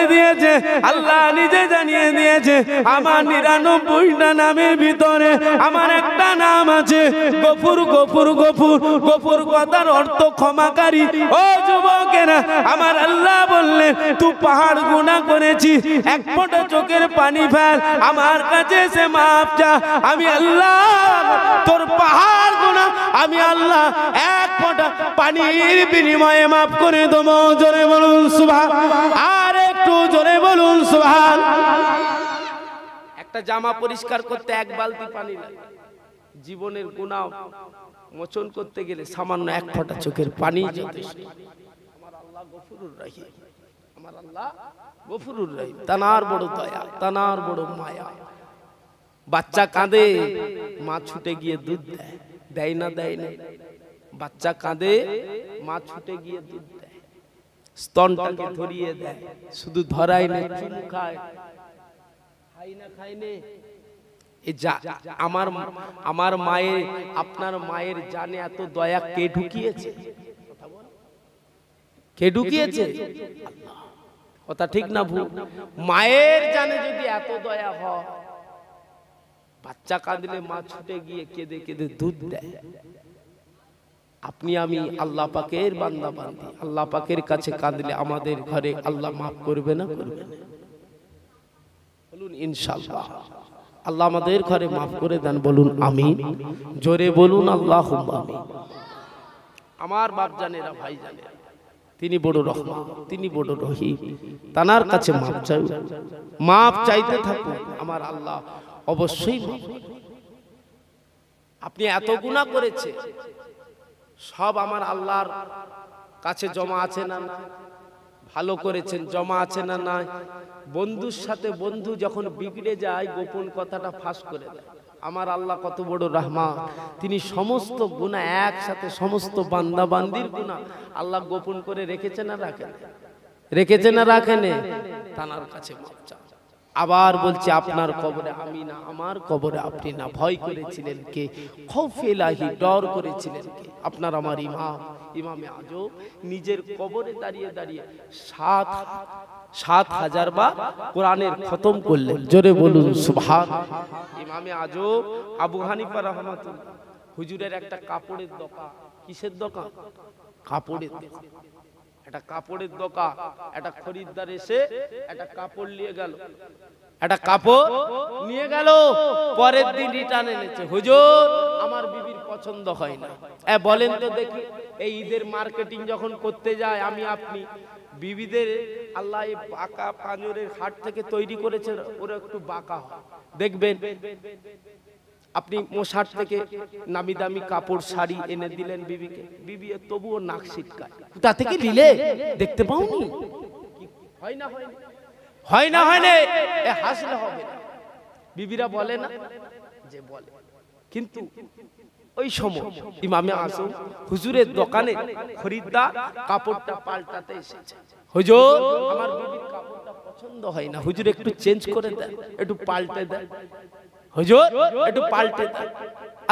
বলে দিয়েছে আল্লাহ নিজে জানিয়ে দিয়েছে আমার নিরানব্বইটা নামের ভিতরে আমার একটা নাম আছে গফুর গফুর গফুর গফুর কথার অর্থ ক্ষমাকারী ও যুবকেরা আমার আল্লাহ বললে তুই পাহাড় গুণা করেছি এক ফোঁটা চোখের পানি ফেল আমার কাছে সে মাফ চা আমি আল্লাহ তোর পাহাড় গুণা আমি আল্লাহ এক ফোটা পানির বিনিময়ে মাফ করে দেবো জোরে বলুন সুভা আর একটু জোরে বলুন সুহান একটা জামা পরিষ্কার করতে এক বালতি পানি লাগে জীবনের গুণা মোচন করতে গেলে সামান্য এক ফোঁটা চোখের পানি বড় দয়া বড় মায়া বাচ্চা কাঁদে মা ছুটে গিয়ে দুধ দেয় দেয় না দেয় না বাচ্চা কাঁদে মা ছুটে গিয়ে দুধ স্তনটাকে ধরিয়ে দেয় শুধু ধরাই না চুম খায় খাই না খাই নে আমার আমার মায়ের আপনার মায়ের জানে এত দয়া কে ঢুকিয়েছে কে ঢুকিয়েছে কথা ঠিক না ভুল মায়ের জানে যদি এত দয়া হয় বাচ্চা কাঁদলে মা ছুটে গিয়ে কেঁদে কেঁদে দুধ দেয় আপনি আমি আল্লাহ পাকের বান্দা বান্দি আল্লাহ পাকের কাছে কাঁদলে আমাদের ঘরে আল্লাহ মাফ করবে না করবে বলুন ইনশাল্লাহ আল্লাহ আমাদের ঘরে মাফ করে দেন বলুন আমি জোরে বলুন আল্লাহ আমি আমার বাপ জানেরা ভাই জানে তিনি বড় রহমান তিনি বড় রহি তানার কাছে মাপ চাই মাপ চাইতে থাকুন আমার আল্লাহ অবশ্যই আপনি এত গুণা করেছে সব আমার আল্লাহর কাছে জমা আছে না না ভালো করেছেন জমা আছে না না বন্ধুর সাথে বন্ধু যখন বিগড়ে যায় গোপন কথাটা ফাঁস করে দেয় আমার আল্লাহ কত বড় রহমা তিনি সমস্ত গুণা একসাথে সমস্ত বান্দা বান্দির গুণা আল্লাহ গোপন করে রেখেছে না রাখেন রেখেছে না রাখেন তানার কাছে মাপ আবার বলছে আপনার কবরে আমি না আমার কবরে আপনি না ভয় করেছিলেন কে খেলাহি ডর করেছিলেন কে আপনার আমার ইমাম ইমামে আজও নিজের কবরে দাঁড়িয়ে দাঁড়িয়ে সাত সাত হাজার বা কোরআনের খতম করলেন জোরে বলুন সুভান ইমামে আজও আবু হানিফা রহমাতুল হুজুরের একটা কাপড়ের দোকান কিসের দোকান কাপড়ের দোকান একটা কাপড়ের দোকান একটা খরিদ্দার এসে একটা কাপড় নিয়ে গেল একটা কাপড় নিয়ে গেল পরের দিন রিটার্ন এনেছে হুজুর আমার বিবির পছন্দ হয় না এ বলেন তো দেখি এই ঈদের মার্কেটিং যখন করতে যায় আমি আপনি বিবিদের আল্লাহ এই বাঁকা পাঞ্জরের হাট থেকে তৈরি করেছে ওরা একটু বাঁকা হয় দেখবেন আপনি মশার থেকে নামি দামি কাপড় শাড়ি এনে দিলেন বিবিকে বিবি তবুও নাক শিটকায় তা থেকে দিলে দেখতে পাওনি হয় না হয় না হয় না হাসলে হবে বিবিরা বলে না যে বলে কিন্তু ওই সময় ইমামে আসো হুজুরের দোকানে খরিদ্দার কাপড়টা পাল্টাতে এসেছে হুজুর আমার বিবির কাপড়টা পছন্দ হয় না হুজুর একটু চেঞ্জ করে দেন একটু পাল্টে দেন হুজুর একটু পাল্টে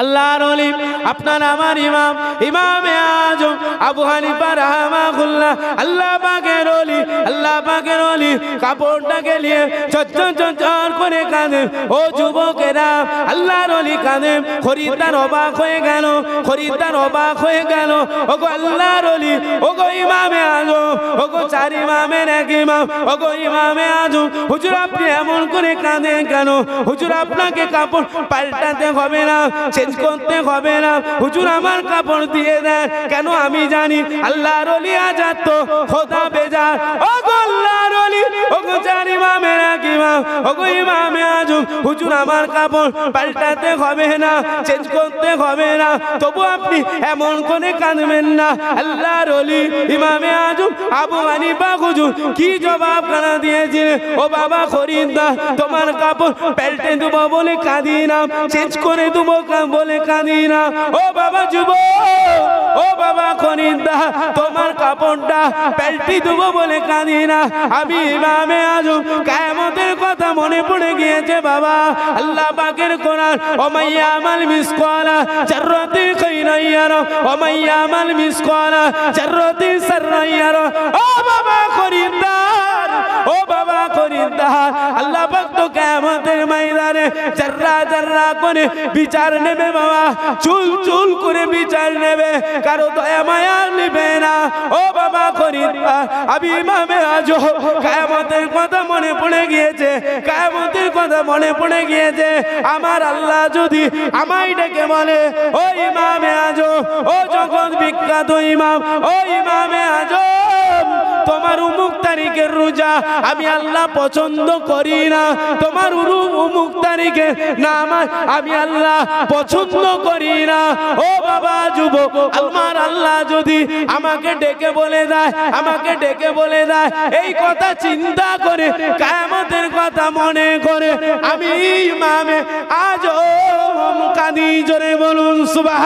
আল্লাহর অলিম আপনার আমার ইমাম ইমামে আজম আবু হানিফা রাহমাহুল্লাহ আল্লাহ পাকের অলি আল্লাহ পাকের অলি কাপড়টা গেলিয়ে চচ্চর চচ্চর করে কাঁদে ও যুবকেরা আল্লাহর অলি কাঁদে খরিদ্দার অবাক হয়ে গেল খরিদ্দার অবাক হয়ে গেল ওগো আল্লাহর অলি ওগো ইমামে আজম ওগো চার ইমামের এক ইমাম ওগো ইমামে আজম হুজুর আপনি এমন করে কাঁদে কেন হুজুর আপনাকে কাপড় পাল্টাতে হবে না সে চেঞ্জ করতে হবে না হুজুর আমার কাপড় দিয়ে দেন কেন আমি জানি আল্লাহ রলিয়া তো খোদা বেজার ও গোল্লা ওগো চার ইমামের এক ইমাম ওগো ইমামে আজম হুজুর আমার কাপড় পাল্টাতে হবে না চেঞ্জ করতে হবে না তবু আপনি এমন করে কাঁদবেন না আল্লাহ রলি ইমামে আজম আবু হানিফা হুজুর কি জবাব কানা দিয়েছিলেন ও বাবা খরিদ্দার তোমার কাপড় পাল্টে দেবো বলে কাঁদি না চেঞ্জ করে দেবো বলে কাঁদি না ও বাবা যুব ও বাবা খরিদ্দার তোমার কাপড়টা পাল্টে দেবো বলে কাঁদি না আমি ইমাম নামে আজও কায়ামতের কথা মনে পড়ে গিয়েছে বাবা আল্লাহ পাকের কোরআন ওমাইয়া আমাল মিস করা চারতি কৈনাইয়ার ওমাইয়া আমাল মিস করা চারতি সারাইয়ার ও বাবা খরিদ্দার ও বাবা খরিদ্দার আল্লাহ কেমতের মাইদানে চার্রা চার্রা করে বিচার নেবে বাবা চুল চুল করে বিচার নেবে কারো তো মায়া নেবে না ও বাবা করিম আমি মামে আজ কেমতের কথা মনে পড়ে গিয়েছে কেমতের কথা মনে পড়ে গিয়েছে আমার আল্লাহ যদি আমায় ডেকে বলে ও ইমামে আজ ও জগৎ বিখ্যাত ইমাম ও ইমামে আজ তোমার উমুক তারিখের রোজা আমি আল্লাহ পছন্দ করি না তোমার উমুক তারিখে আমার আমি আল্লাহ পছন্দ করি না ও বাবা যুবক আমার আল্লাহ যদি আমাকে ডেকে বলে দেয় আমাকে ডেকে বলে দেয় এই কথা চিন্তা করে কায়ামতের কথা মনে করে আমি মামে আজ ওম কাদি জোরে বলুন সুবাহ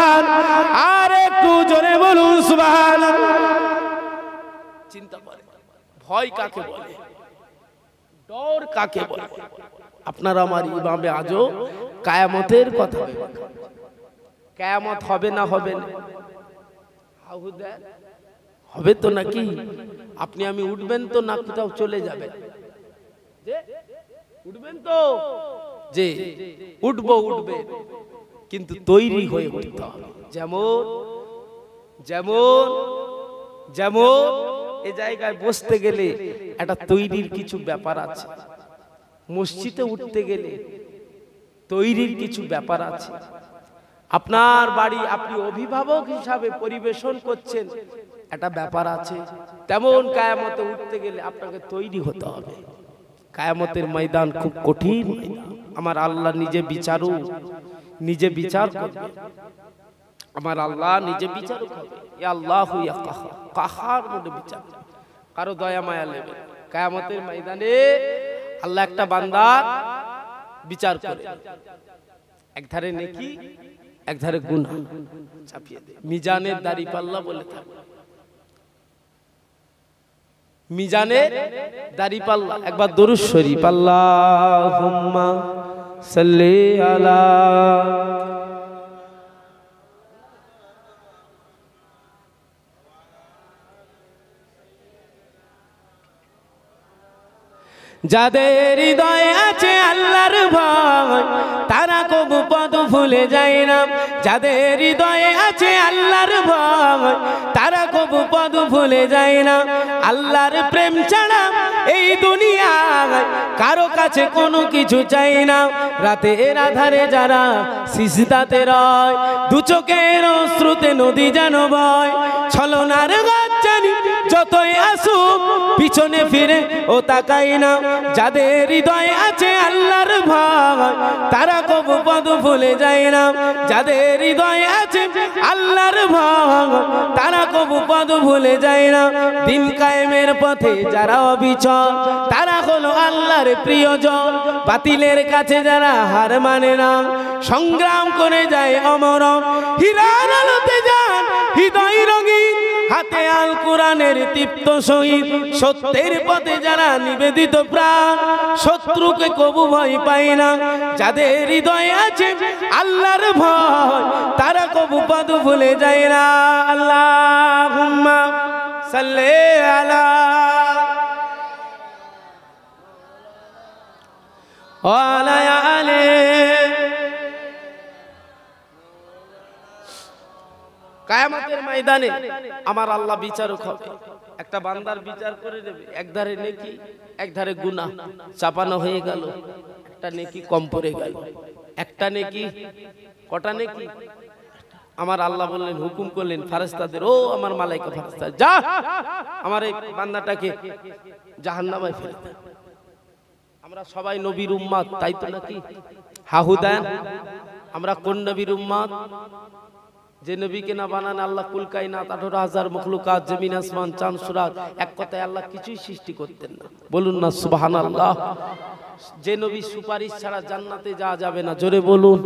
আর একটু জোরে বলুন সুবাহ চিন্তা ভয় কাকে বলে ডর কাকে বলে আপনারা আমার ইমামে আজও কায়ামতের কথা কায়ামত হবে না হবে না হবে তো নাকি আপনি আমি উঠবেন তো না কোথাও চলে যাবেন উঠবেন তো যে উঠব উঠবে কিন্তু তৈরি হয়ে উঠতে হবে যেমন যেমন যেমন এ জায়গায় বসতে গেলে একটা তৈরির কিছু ব্যাপার আছে মসজিদে উঠতে গেলে তৈরির কিছু ব্যাপার আছে আপনার বাড়ি আপনি অভিভাবক হিসাবে পরিবেশন করছেন একটা ব্যাপার আছে তেমন কায়ামতে উঠতে গেলে আপনাকে তৈরি হতে হবে কায়ামতের ময়দান খুব কঠিন আমার আল্লাহ নিজে বিচারু নিজে বিচার করবে আমার আল্লাহ নিজে বিচারক হবে এ আল্লাহ হইয়া কাহা কাহার মধ্যে বিচার কারো দয়া মায়া নেবে কায়ামতের ময়দানে আল্লাহ একটা বান্দা বিচার করে এক ধারে নেকি এক ধারে গুণ চাপিয়ে দেয় মিজানের দাড়ি পাল্লা বলে থাকে মিজানে দাড়ি পাল্লা একবার দরুদ শরীফ আল্লাহ সাল্লি আলা যাদের হৃদয়ে আছে আল্লাহর ভয় তারা কবু পদ ভুলে যায় না যাদের হৃদয়ে আছে আল্লাহর ভয় তারা কবু পদ ভুলে যায় না আল্লাহর প্রেম ছাড়া এই দুনিয়ায় কারো কাছে কোনো কিছু চাই না রাতে এর আধারে যারা সিজদাতে রয় দু চোখের অশ্রুতে নদী যেন বয় ছলনার পিছনে ফিরে ও তাকাই না যাদের হৃদয়ে আছে আল্লাহর ভয় তারা কবু পদ ভুলে যায় না যাদের হৃদয়ে আছে আল্লাহর ভয় তারা কবু পদ ভুলে যায় না দিন কায়েমের পথে যারা অবিচল তারা হলো আল্লাহর প্রিয়জন বাতিলের কাছে যারা হার মানে না সংগ্রাম করে যায় অমর হীরা আলোতে যান হৃদয় রঙিন হাতে আল কোরআনের তৃপ্ত শহীদ সত্যের পথে যারা নিবেদিত প্রাণ শত্রুকে কবু ভয় পাই না যাদের হৃদয়ে আছে আল্লাহর ভয় তারা কবু পদ ভুলে যায় না আল্লাহ হুম্মা সাল্লে আলা ওয়ালা কায়ামতের ময়দানে আমার আল্লাহ বিচারক হবে একটা বান্দার বিচার করে দেবে একধারে নেকি একধারে গুনা চাপানো হয়ে গেল একটা নেকি কম পড়ে গেল একটা নেকি কটা নেকি আমার আল্লাহ বললেন হুকুম করলেন ফারেস্তাদের ও আমার মালাইকা ফারেস্তা যা আমার এই বান্দাটাকে জাহান্নামায় ফেলে আমরা সবাই নবীর উম্মাদ তাই তো নাকি হাহুদান আমরা কোন নবীর উম্মাদ যে নবীকে না বানান আল্লাহ কুলকাই না আঠারো হাজার মখলুকাত জমিন আসমান চান সুরাত এক কথায় আল্লাহ কিছুই সৃষ্টি করতেন না বলুন না সুবাহান আল্লাহ যে নবী সুপারিশ ছাড়া জান্নাতে যাওয়া যাবে না জোরে বলুন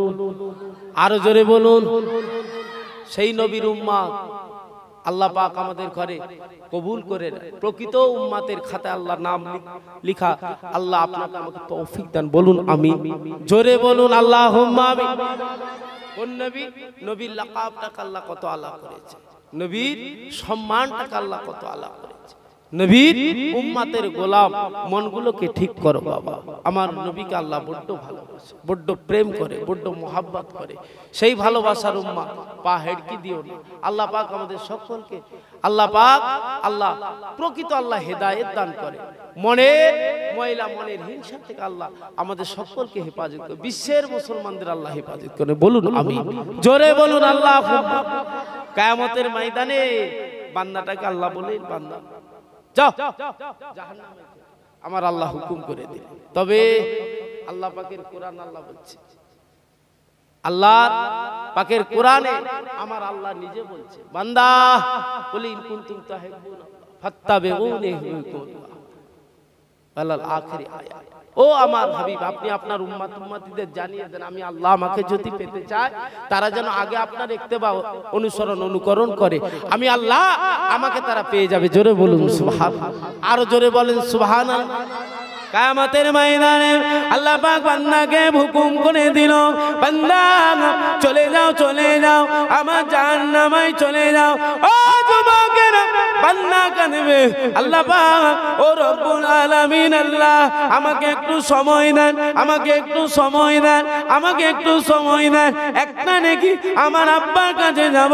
আরো জোরে বলুন সেই নবীর উম্মা আল্লাহ পাক আমাদের ঘরে কবুল করে প্রকৃত উম্মাতের খাতে আল্লাহ নাম লিখা আল্লাহ আপনাকে আমাকে তৌফিক দান বলুন আমি জোরে বলুন আল্লাহ আমি কোন নবী নবীর লাকাবটাকে কাল্লা কত আলাপ করেছে নবীর সম্মানটাকে কাল্লা কত আলাপ করেছে নবীর উম্মাতের গোলাম মনগুলোকে ঠিক করো বাবা আমার নবীকে আল্লাহ বড্ড ভালোবাসে বড্ড প্রেম করে বড্ড মোহাব্বত করে সেই ভালোবাসার উম্মা পা হেডকি দিও না আল্লাহ পাক আমাদের সকলকে আল্লাহ পাক আল্লাহ প্রকৃত আল্লাহ হেদায়েত দান করে মনের ময়লা মনের হিংসা থেকে আল্লাহ আমাদের সকলকে হেফাজত করে বিশ্বের মুসলমানদের আল্লাহ হেফাজত করে বলুন আমি জোরে বলুন আল্লাহ কায়ামতের ময়দানে বান্দাটাকে আল্লাহ বলেন বান্দা আমার আল্লাহ হুকুম করে দিল তবে আল্লাহ পাকের কোরআন আল্লাহ বলছে আল্লাহ পাকের কোরআনে আমার আল্লাহ নিজে বলছে বান্দা বলি কুনতুম তাহিবুন ফাত্তাবিউনি হুকুম আল্লাহ আখিরি আয়াত ও আমার হাবিব আপনি আপনার উম্মা তুম্মাতিদের জানিয়ে দেন আমি আল্লাহ আমাকে যদি পেতে চাই তারা যেন আগে আপনার দেখতে বা অনুসরণ অনুকরণ করে আমি আল্লাহ আমাকে তারা পেয়ে যাবে জোরে বলুন সুবহান আরো জোরে বলেন সুবহান কায়ামাতের ময়দানে আল্লাহ পাক বান্দাকে হুকুম করে দিল বান্দা চলে যাও চলে যাও আমার জাহান্নামায় চলে যাও ও যুবকেরা বান্দা কানবে আল্লাহ ও রব্বুল আলামিন আল্লাহ আমাকে একটু সময় নেন আমাকে একটু সময় নেন আমাকে একটু সময় নেন একটা নাকি আমার আব্বার কাছে যাব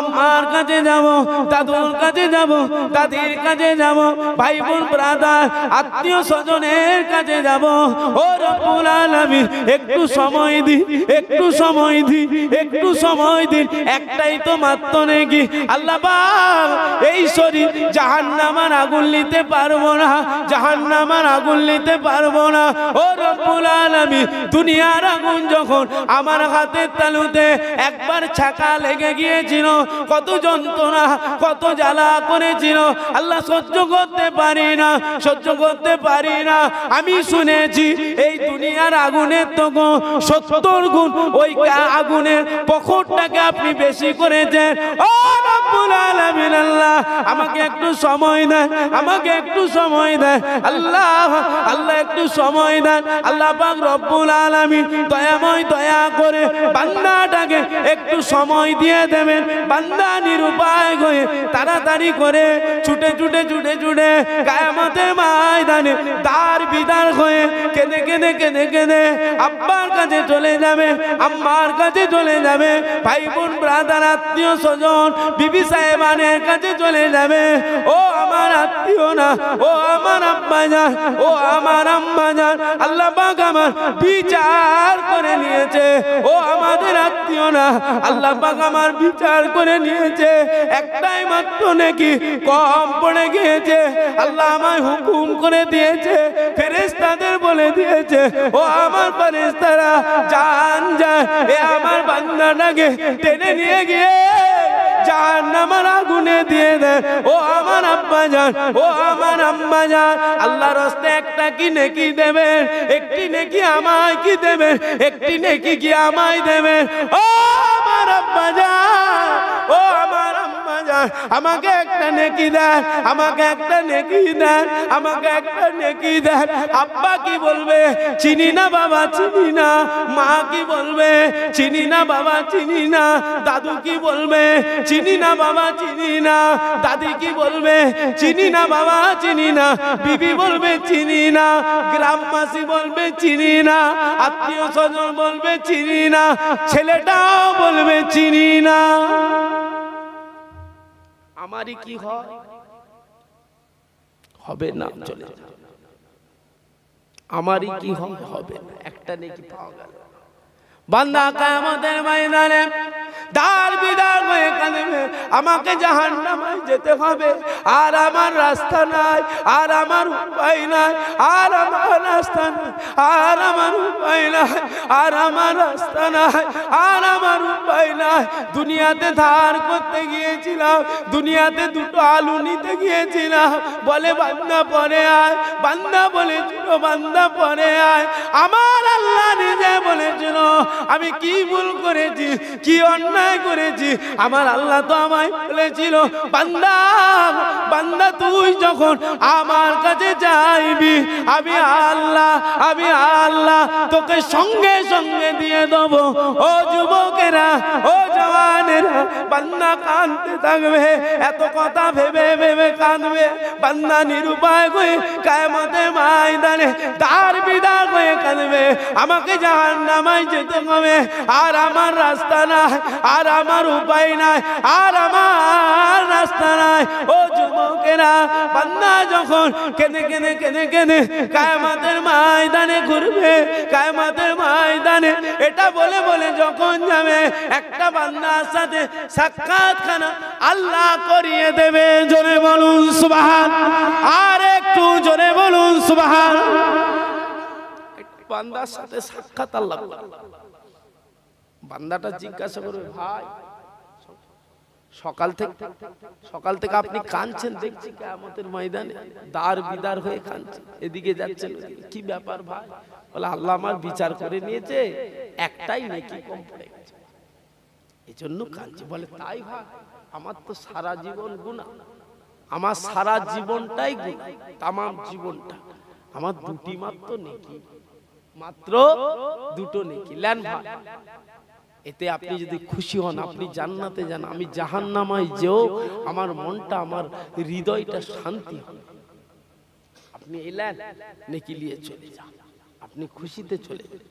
আমার কাছে যাব দাদুর কাছে যাব দাদির কাছে যাব ভাই বোন ব্রাদার আত্মীয় স্বজনের কাছে যাব ও রব্বুল আলামিন একটু সময় দি একটু সময় দি একটু সময় দিন একটাই তো মাত্র নাকি আল্লাহ এই শরীর জাহান আগুন নিতে পারবো না জাহান নামান আগুন নিতে পারবো না ও রব্বুল আলমী দুনিয়ার আগুন যখন আমার হাতের তালুতে একবার ছাকা লেগে গিয়েছিল কত যন্ত্রণা কত জ্বালা করেছিল আল্লাহ সহ্য করতে পারি না সহ্য করতে পারি না আমি শুনেছি এই দুনিয়ার আগুনের তো সত্তর গুণ ওই আগুনের পকটটাকে আপনি বেশি করেছেন ও রব্বুল আলমিন আল্লাহ আমাকে একটু সময় দেন আমাকে একটু সময় দেন আল্লাহ আল্লাহ একটু সময় দেন আল্লাহ পাক রব্বুল আলামিন দয়াময় দয়া করে বান্দাটাকে একটু সময় দিয়ে দেবেন বান্দা নিরুপায় হয়ে তাড়াতাড়ি করে ছুটে ছুটে ছুটে ছুটে কায়ামতের ময়দানে তার বিদার হয়ে কেঁদে কেঁদে কেঁদে কেঁদে আব্বার কাছে চলে যাবে আম্মার কাছে চলে যাবে ভাই বোন ব্রাদার আত্মীয় স্বজন বিবি সাহেবানের কাছে চলে যাবে ও আমার আত্মীয় না ও আমার আম্মাজান ও আমার আম্মাজান আল্লাহ পাক আমার বিচার করে নিয়েছে ও আমাদের আত্মীয় না আল্লাহ পাক আমার বিচার করে নিয়েছে একটাই মাত্র নাকি কম পড়ে গিয়েছে আল্লাহ আমায় হুকুম করে দিয়েছে ফেরেস্তাদের বলে দিয়েছে ও আমার ফেরেস্তারা জান যায় এ আমার বান্দাটাকে টেনে নিয়ে গিয়ে জাহান্নামের আগুনে দিয়ে দেন ও আমার আব্বা যান ও আমার আম্মা যান আল্লাহর হস্তে একটা কি নেকি দেবেন একটি নেকি আমায় কি দেবে একটি নেকি কি আমায় দেবে ও আমার আব্বা যান ও আমার যায় আমাকে একটা নেকি দেন আমাকে একটা নেকি দেন আমাকে একটা নেকি দেন আব্বা কি বলবে চিনি না বাবা চিনি না মা কি বলবে চিনি না বাবা চিনি না দাদু কি বলবে চিনি না বাবা চিনি না দাদি কি বলবে চিনি না বাবা চিনি না বিবি বলবে চিনি না গ্রামবাসী বলবে চিনি না আত্মীয় স্বজন বলবে চিনি না ছেলেটাও বলবে চিনি না আমারই কি হয় হবে না চলে যাবে আমারই কি হয় হবে না একটা নেকি পাওয়া গেল বান্দা কায়ামতের ময়দানে তার বিদায় হয়ে কাঁদবে আমাকে জাহান নামাই যেতে হবে আর আমার রাস্তা নাই আর আমার উপায় নাই আর আমার রাস্তা নাই আর আমার উপায় নাই আর আমার রাস্তা নাই আর আমার উপায় নাই দুনিয়াতে ধার করতে গিয়েছিলাম দুনিয়াতে দুটো আলু নিতে গিয়েছিলাম বলে বান্দা পরে আয় বান্দা বলে বলেছিল বান্দা পরে আয় আমার আল্লাহ নিজে বলেছিল আমি কি ভুল করেছি কি অন্যায় অন্যায় করেছি আমার আল্লাহ তো আমায় বলেছিল বান্দা বান্দা তুই যখন আমার কাছে যাইবি আমি আল্লাহ আমি আল্লাহ তোকে সঙ্গে সঙ্গে দিয়ে দেব ও যুবকেরা ও জওয়ানেরা বান্দা কাঁদতে থাকবে এত কথা ভেবে ভেবে কাঁদবে বান্দা নিরুপায় হয়ে কায়মতে ময়দানে তার বিদা হয়ে কাঁদবে আমাকে জাহান নামায় যেতে হবে আর আমার রাস্তা না আর আমার উপায় নাই আর আমার রাস্তা নাই ও যুবকেরা বান্দা যখন কেঁদে কেঁদে কেনে কেঁদে কায়মাতের ময়দানে ঘুরবে কায়মাতের ময়দানে এটা বলে বলে যখন যাবে একটা বান্দার সাথে সাক্ষাৎ খানা আল্লাহ করিয়ে দেবে জোরে বলুন সুবাহান আর একটু জোরে বলুন সুবাহান বান্দার সাথে সাক্ষাৎ আল্লাহ বান্দাটা জিজ্ঞাসা করবে ভাই সকাল থেকে সকাল থেকে আপনি কাঁদছেন দেখছি কেমতের ময়দানে দার বিদার হয়ে কাঁদছেন এদিকে যাচ্ছেন কি ব্যাপার ভাই বলে আল্লাহ আমার বিচার করে নিয়েছে একটাই নাকি কম পড়ে গেছে এই জন্য কাঁদছে বলে তাই ভাই আমার তো সারা জীবন গুণা আমার সারা জীবনটাই গুণা তামাম জীবনটা আমার দুটি মাত্র নেকি মাত্র দুটো নেকি ল্যান্ড ভাই এতে আপনি যদি খুশি হন আপনি জান্নাতে যান আমি জাহান্নামায় যেও আমার মনটা আমার হৃদয়টা শান্তি আপনি এলেন নেকি নিয়ে চলে যান আপনি খুশিতে চলে যান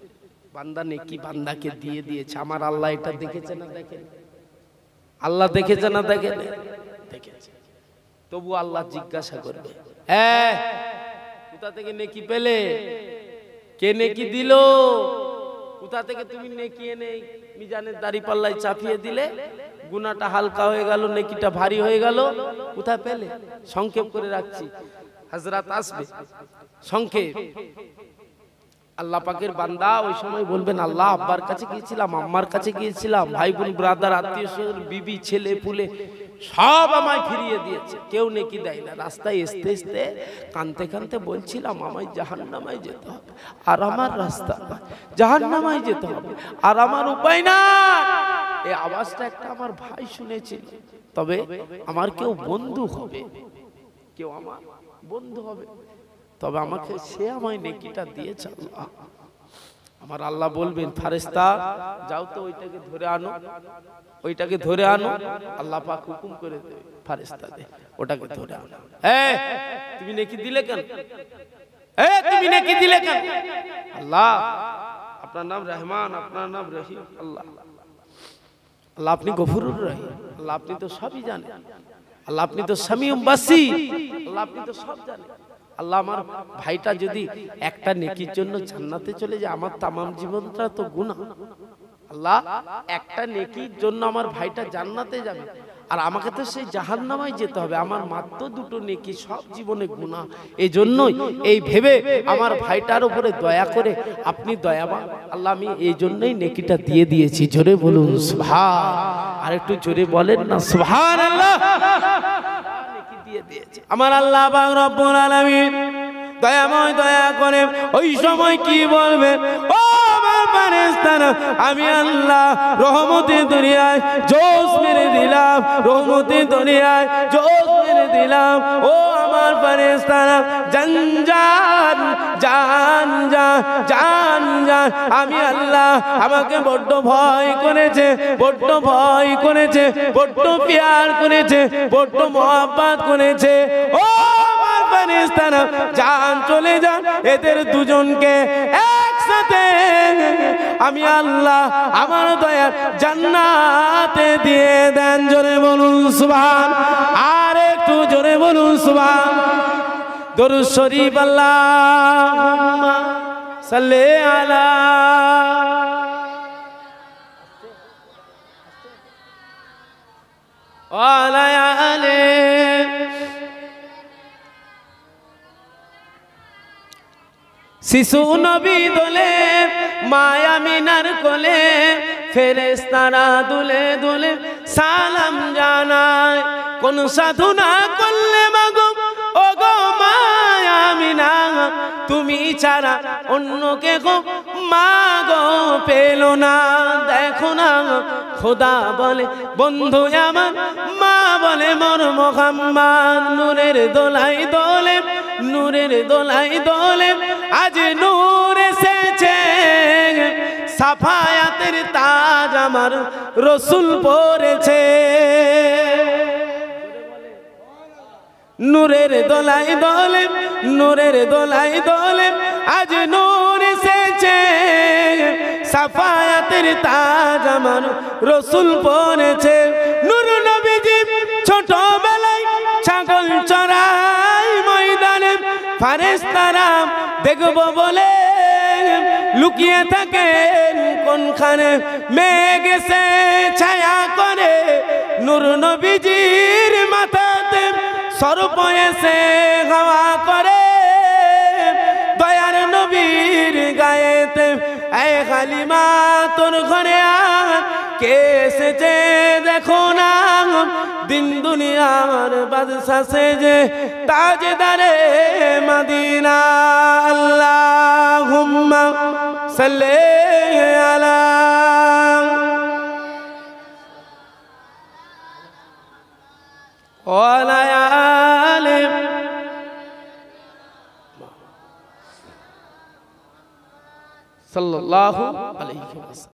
বান্দা নেকি বান্দাকে দিয়ে দিয়েছে আমার আল্লাহ এটা দেখেছে না দেখেন আল্লাহ দেখেছে না দেখেন দেখেছে তবু আল্লাহ জিজ্ঞাসা করবে হ্যাঁ কোথা থেকে নেকি পেলে কে নেকি দিল কোথা থেকে তুমি নেকি এনে মিজানের দাড়ি পাল্লায় চাপিয়ে দিলে গুনাটা হালকা হয়ে গেল নেকিটা ভারী হয়ে গেল কোথায় পেলে সংক্ষেপ করে রাখছি হাজরাত আসবে সংক্ষেপ আল্লাহ পাকের বান্দা ওই সময় বলবেন আল্লাহ আব্বার কাছে গিয়েছিলাম আম্মার কাছে গিয়েছিলাম ভাই বোন ব্রাদার আত্মীয় স্বজন বিবি ছেলে পুলে সব আমায় ফিরিয়ে দিয়েছে কেউ নেকি দেয় না রাস্তায় এসতে এসতে কানতে কানতে বলছিলাম আমায় জাহান্নামায় যেতে হবে আর আমার রাস্তা জাহান্নামায় যেতে হবে আর আমার উপায় না এই আওয়াজটা একটা আমার ভাই শুনেছিল তবে আমার কেউ বন্ধু হবে কেউ আমার বন্ধু হবে তবে আমাকে সে আমায় নেকিটা দিয়েছে আল্লাহ আমার আল্লাহ বলবেন ফারেস্তা যাও তো ওইটাকে ধরে আনো ওইটাকে ধরে আনো আল্লাহ পাক হুকুম করে দেবে দে ওটাকে ধরে আনো হ্যাঁ তুমি নাকি দিলে কেন হ্যাঁ তুমি হ্যাঁ, নাকি হ্যাঁ, দিলে হ্যাঁ, কেন আল্লাহ আপনার নাম রহমান আপনার নাম রহিম আল্লাহ আল্লাহ আপনি গফুরুর রহিম আল্লাহ আপনি তো সবই জানেন আল্লাহ আপনি তো সামিউম বাসি আল্লাহ আপনি তো সব জানেন আল্লাহ আমার ভাইটা যদি একটা নেকির জন্য জান্নাতে চলে যায় আমার তামাম জীবনটা তো গুণা আল্লাহ একটা নেকির জন্য আমার ভাইটা জান্নাতে যাবে আর আমাকে তো সেই জাহান্নামায় যেতে হবে আমার মাত্র দুটো নেকি সব জীবনে গুণা এই জন্যই এই ভেবে আমার ভাইটার উপরে দয়া করে আপনি দয়াবান আল্লাহ আমি এই জন্যই নেকিটা দিয়ে দিয়েছি জোরে বলুন সুভা আর একটু জোরে বলেন না সুভা আল্লাহ দিয়ে দিয়েছে আমার আল্লাহ রব্বুল আলমিন দয়াময় দয়া করে ওই সময় কি বলবে ও আমি আল্লাহ রহমতি দুনিয়ায় জোশ মেরে দিলাম রহমতি দুনিয়ায় জোশ মেরে দিলাম ও আমি আল্লাহ আমাকে বড্ড ভয় করেছে বড্ড ভয় করেছে বড্ড করেছে বড্ড করেছে ও যান চলে যান এদের দুজনকে একসাথে আমি আল্লাহ আমার জান্নাতে দিয়ে দেন জোরে বলুন আর একটু জোরে বলুন সুবাহ দরু শরীফ আল্লাহ শিশু নবী দোলে মায়ামিনার কোলে ফেরেস্তারা দুলে দুলে সালাম জানায় কোন না করলে মাগো ও গো আমি না তুমি ছাড়া অন্য কে গো মা গো পেল না দেখো না খোদা বলে বন্ধু আমার মা বলে মর মোহাম্মদ নূরের দোলাই দোলে নূরের দোলাই দোলে আজ নূরে সে সাফায়াতের তাজ আমার রসুল পড়েছে নূরের দোলাই দলে নূরের দোলাই দলে আজ নূর এসেছে সাফায়াতের তাজ আমার রসুল পড়েছে নূর নবীজি ছোটবেলায় ছাগল চড়াই ময়দানে ফারেস্তারাম দেখব বলে লুকিয়ে থাকেন কোনখানে মেয়ে গেছে ছায়া করে নুর নবীজির মাথাতে স্বরূপ এসে হাওয়া করে দয়ার নবীর গায়েতে এ খালিমা তোর ঘরে আ কে এসেছে দেখো না দিন দুনিয়ার বাদশা সেজে তাজদারে মদিনা আল্লাহুম্মা সাল্লি আলা ওয়ালা